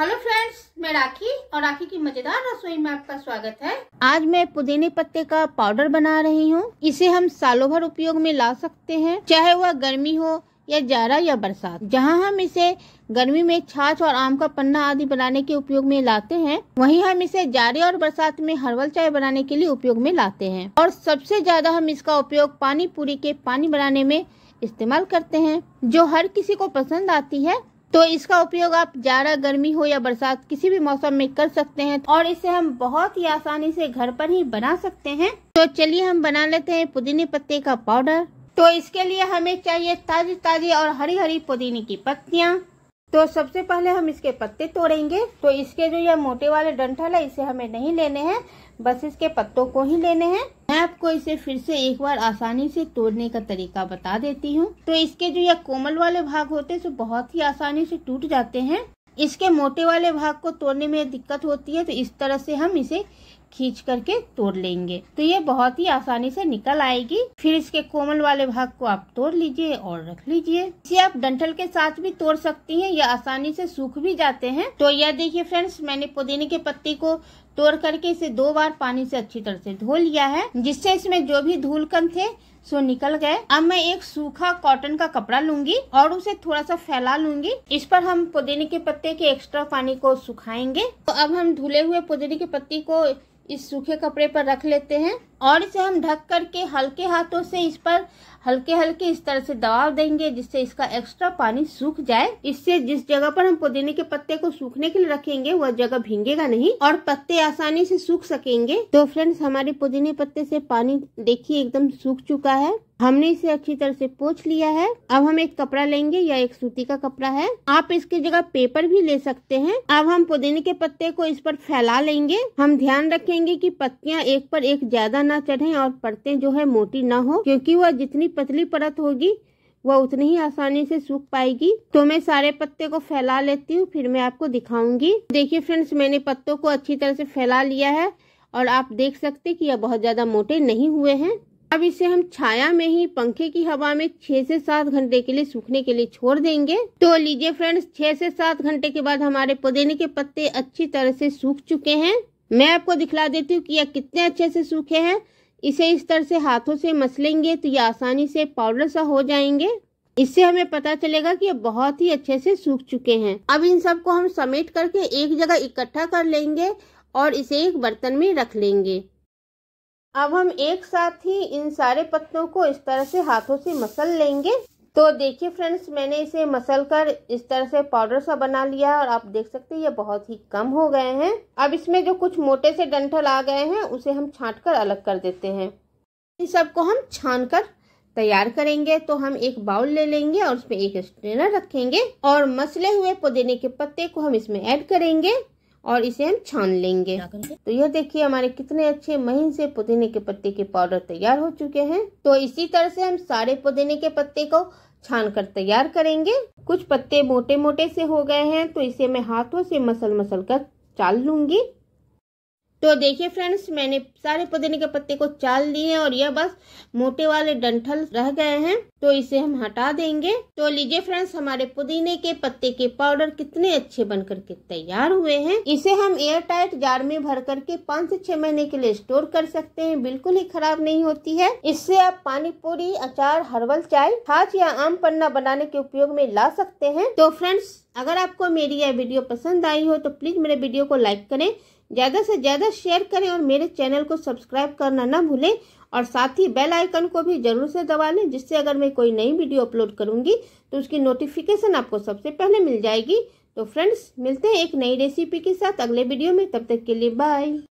hello friends मैं राखी और राखी की मजेदार रसोई में आपका स्वागत है आज मैं पुदीने पत्ते का पाउडर बना रही हूँ इसे हम सालों भर उपयोग में ला सकते हैं चाहे वह गर्मी हो या जाड़ा या बरसात जहाँ हम इसे गर्मी में छाछ और आम का पन्ना आदि बनाने के उपयोग में लाते हैं वहीं हम इसे जाड़े और बरसात में हर्बल चाय बनाने के लिए उपयोग में लाते हैं और सबसे ज्यादा हम इसका उपयोग पानी पूरी के पानी बनाने में इस्तेमाल करते हैं जो हर किसी को पसंद आती है तो इसका उपयोग आप जाड़ा गर्मी हो या बरसात किसी भी मौसम में कर सकते हैं और इसे हम बहुत ही आसानी से घर पर ही बना सकते हैं तो चलिए हम बना लेते हैं पुदीने पत्ते का पाउडर तो इसके लिए हमें चाहिए ताजी ताजी और हरी हरी पुदीने की पत्तियाँ तो सबसे पहले हम इसके पत्ते तोड़ेंगे तो इसके जो यह मोटे वाले डंठल है इसे हमें नहीं लेने हैं बस इसके पत्तों को ही लेने हैं मैं आपको इसे फिर से एक बार आसानी से तोड़ने का तरीका बता देती हूँ तो इसके जो यह कोमल वाले भाग होते हैं बहुत ही आसानी से टूट जाते हैं इसके मोटे वाले भाग को तोड़ने में दिक्कत होती है तो इस तरह से हम इसे खींच करके तोड़ लेंगे तो ये बहुत ही आसानी से निकल आएगी फिर इसके कोमल वाले भाग को आप तोड़ लीजिए और रख लीजिए इसे आप डंठल के साथ भी तोड़ सकती हैं या आसानी से सूख भी जाते हैं तो यह देखिए फ्रेंड्स मैंने पुदीने के पत्ती को तोड़ करके इसे दो बार पानी से अच्छी तरह से धो लिया है जिससे इसमें जो भी धूलकन थे सो निकल गए अब मैं एक सूखा कॉटन का कपड़ा लूंगी और उसे थोड़ा सा फैला लूंगी इस पर हम पुदीने के पत्ते के एक्स्ट्रा पानी को सुखाएंगे तो अब हम धुले हुए पुदीने के पत्ती को इस सूखे कपड़े पर रख लेते हैं और इसे हम ढक करके हल्के हाथों से इस पर हल्के हल्के इस तरह से दबाव देंगे जिससे इसका एक्स्ट्रा पानी सूख जाए इससे जिस जगह पर हम पुदीने के पत्ते को सूखने के लिए रखेंगे वह जगह भींगेगा नहीं और पत्ते आसानी से सूख सकेंगे तो फ्रेंड्स हमारे पुदीने पत्ते से पानी देखिए एकदम सूख चुका है हमने इसे अच्छी तरह से पोछ लिया है अब हम एक कपड़ा लेंगे या एक सूती का कपड़ा है आप इसकी जगह पेपर भी ले सकते हैं अब हम पुदीने के पत्ते को इस पर फैला लेंगे हम ध्यान रखेंगे कि पत्तियां एक पर एक ज्यादा ना चढ़े और पत्ते जो है मोटी ना हो क्योंकि वह जितनी पतली परत होगी वह उतनी ही आसानी से सूख पाएगी तो मैं सारे पत्ते को फैला लेती हूँ फिर मैं आपको दिखाऊंगी देखिए फ्रेंड्स मैंने पत्तों को अच्छी तरह से फैला लिया है और आप देख सकते कि यह बहुत ज्यादा मोटे नहीं हुए हैं अब इसे हम छाया में ही पंखे की हवा में छह से सात घंटे के लिए सूखने के लिए छोड़ देंगे तो लीजिए फ्रेंड्स छह से सात घंटे के बाद हमारे पुदीने के पत्ते अच्छी तरह से सूख चुके हैं मैं आपको दिखला देती हूँ कि यह कितने अच्छे से सूखे हैं इसे इस तरह से हाथों से मसलेंगे तो ये आसानी से पाउडर सा हो जाएंगे इससे हमें पता चलेगा कि ये बहुत ही अच्छे से सूख चुके हैं अब इन सबको हम समेट करके एक जगह इकट्ठा कर लेंगे और इसे एक बर्तन में रख लेंगे अब हम एक साथ ही इन सारे पत्तों को इस तरह से हाथों से मसल लेंगे तो देखिए फ्रेंड्स मैंने इसे मसल कर इस तरह से पाउडर सा बना लिया और आप देख सकते हैं ये बहुत ही कम हो गए हैं अब इसमें जो कुछ मोटे से डंठल आ गए हैं उसे हम छांट कर अलग कर देते हैं इन सबको हम छान कर तैयार करेंगे तो हम एक बाउल ले लेंगे और उसमें एक स्ट्रेनर रखेंगे और मसले हुए पुदीने के पत्ते को हम इसमें ऐड करेंगे और इसे हम छान लेंगे तो यह देखिए हमारे कितने अच्छे महीन से पुदीने के पत्ते के पाउडर तैयार हो चुके हैं तो इसी तरह से हम सारे पुदीने के पत्ते को छान कर तैयार करेंगे कुछ पत्ते मोटे मोटे से हो गए हैं तो इसे मैं हाथों से मसल मसल कर चाल लूंगी तो देखिए फ्रेंड्स मैंने सारे पुदीने के पत्ते को चाल लिए और यह बस मोटे वाले डंठल रह गए हैं तो इसे हम हटा देंगे तो लीजिए फ्रेंड्स हमारे पुदीने के पत्ते के पाउडर कितने अच्छे बन के तैयार हुए हैं इसे हम एयर टाइट जार में भर करके पाँच से छह महीने के लिए स्टोर कर सकते हैं बिल्कुल ही खराब नहीं होती है इससे आप पानी पूरी अचार हर्बल चाय छाछ या आम पन्ना बनाने के उपयोग में ला सकते हैं तो फ्रेंड्स अगर आपको मेरी यह वीडियो पसंद आई हो तो प्लीज मेरे वीडियो को लाइक करें ज्यादा से ज्यादा शेयर करें और मेरे चैनल को सब्सक्राइब करना ना भूलें और साथ ही बेल आइकन को भी जरूर से दबा लें जिससे अगर मैं कोई नई वीडियो अपलोड करूंगी तो उसकी नोटिफिकेशन आपको सबसे पहले मिल जाएगी तो फ्रेंड्स मिलते हैं एक नई रेसिपी के साथ अगले वीडियो में तब तक के लिए बाय